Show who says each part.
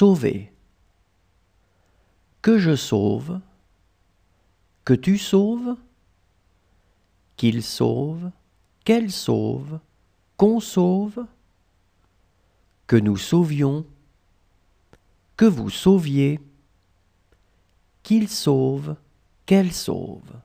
Speaker 1: sauver. Que je sauve, que tu sauves, qu'il sauve, qu'elle sauve, qu'on sauve, que nous sauvions, que vous sauviez, qu'il sauve, qu'elle sauve.